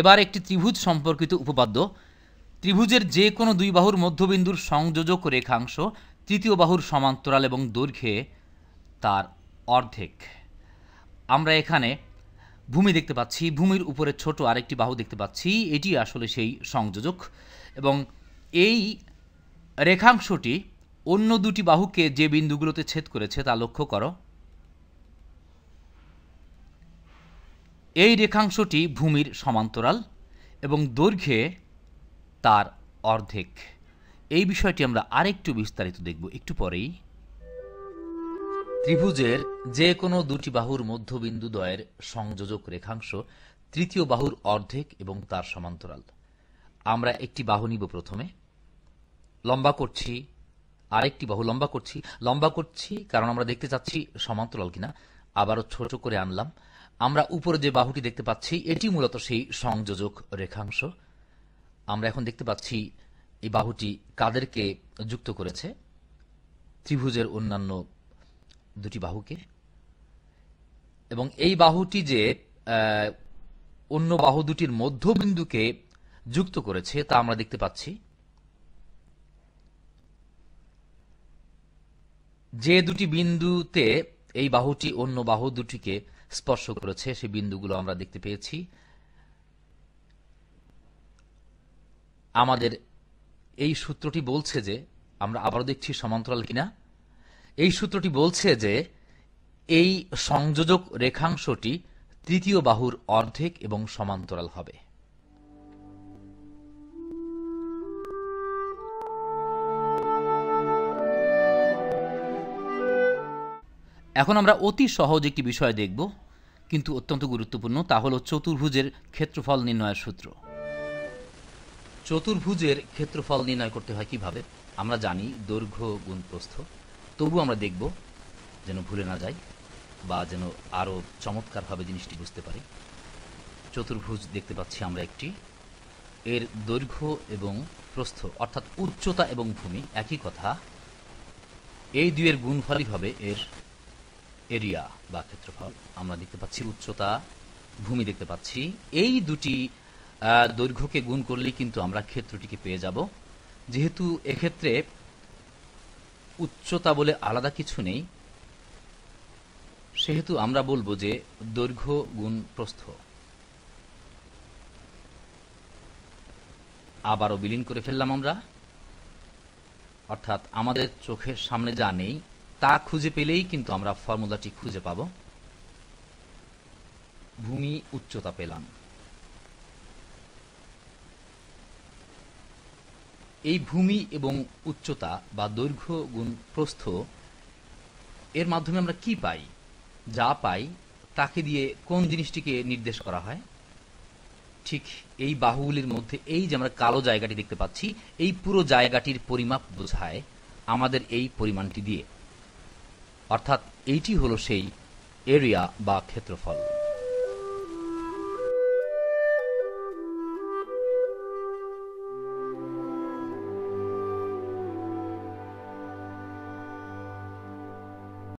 এবার একটি ত্রিভুজ সম্পর্কিত উপপাদ্য ত্রিভুজের যে কোনো দুই বাহুর মধ্যবিন্দুর সংযোজক রেখাংশ তৃতীয় বাহুর সমান্তরাল এবং দৈর্ঘ্যে তার অর্ধেক আমরা এখানে ভূমি দেখতে পাচ্ছি ভূমির উপরে ছোট আরেকটি বাহু দেখতে পাচ্ছি এটি আসলে সেই সংযোজক এবং এই রেখাংশটি অন্য দুটি বাহুকে যে বিন্দুগুলোতে ছেদ করেছে তা লক্ষ্য করো এই রেখাংশটি ভূমির সমান্তরাল এবং দৈর্ঘ্যে তার অর্ধেক এই বিষয়টি আমরা আরেকটু বিস্তারিত দেখব একটু পরেই ত্রিভুজের যে কোনো দুটি বাহুর মধ্যবিন্দু দ্বয়ের সংযোজক রেখাংশ তৃতীয় বাহুর অর্ধেক এবং তার সমান্তরাল আমরা একটি বাহু নিব প্রথমে লম্বা করছি আরেকটি বাহু লম্বা করছি লম্বা করছি কারণ আমরা দেখতে চাচ্ছি সমান্তরাল কিনা আবারও ছোট করে আনলাম আমরা উপরে যে বাহুটি দেখতে পাচ্ছি এটি মূলত সেই সংযোজক রেখাংশ আমরা এখন দেখতে পাচ্ছি এই বাহুটি কাদেরকে যুক্ত করেছে ত্রিভুজের অন্যান্য দুটি বাহুকে এবং এই বাহুটি যে অন্য বাহু দুটির মধ্যবিন্দুকে যুক্ত করেছে তা আমরা দেখতে পাচ্ছি যে দুটি বিন্দুতে এই বাহুটি অন্য বাহু দুটিকে স্পর্শ করেছে সেই বিন্দুগুলো আমরা দেখতে পেয়েছি আমাদের এই সূত্রটি বলছে যে আমরা আবারও দেখছি সমান্তরাল কিনা এই সূত্রটি বলছে যে এই সংযোজক রেখাংশটি তৃতীয় বাহুর অর্ধেক এবং সমান্তরাল হবে এখন আমরা অতি সহজ একটি বিষয় দেখব কিন্তু অত্যন্ত গুরুত্বপূর্ণ তা হলো চতুর্ভুজের ক্ষেত্রফল নির্ণয়ের সূত্র চতুর্ভুজের ক্ষেত্রফল নির্ণয় করতে হয় কিভাবে আমরা জানি দৈর্ঘ্য গুণ প্রস্থ তবু আমরা দেখব যেন ভুলে না যাই বা যেন আরও চমৎকারভাবে জিনিসটি বুঝতে পারি চতুর্ভুজ দেখতে পাচ্ছি আমরা একটি এর দৈর্ঘ্য এবং প্রস্থ অর্থাৎ উচ্চতা এবং ভূমি একই কথা এই দুয়ের গুণফলই হবে এর এরিয়া বা ক্ষেত্রফল আমরা দেখতে পাচ্ছি উচ্চতা ভূমি দেখতে পাচ্ছি এই দুটি দৈর্ঘ্যকে গুণ করলেই কিন্তু আমরা ক্ষেত্রটিকে পেয়ে যাব যেহেতু এক্ষেত্রে উচ্চতা বলে আলাদা কিছু নেই সেহেতু আমরা বলবো যে দৈর্ঘ্য গুণ প্রস্থ আবারও বিলীন করে ফেললাম আমরা অর্থাৎ আমাদের চোখের সামনে যা নেই তা খুঁজে পেলেই কিন্তু আমরা ফর্মুলাটি খুঁজে পাব ভূমি উচ্চতা পেলাম এই ভূমি এবং উচ্চতা বা দৈর্ঘ্য গুণ প্রস্থ এর মাধ্যমে আমরা কি পাই যা পাই তাকে দিয়ে কোন জিনিসটিকে নির্দেশ করা হয় ঠিক এই বাহুগুলির মধ্যে এই যে আমরা কালো জায়গাটি দেখতে পাচ্ছি এই পুরো জায়গাটির পরিমাপ বোঝায় আমাদের এই পরিমাণটি দিয়ে অর্থাৎ এইটি হলো সেই এরিয়া বা ক্ষেত্রফল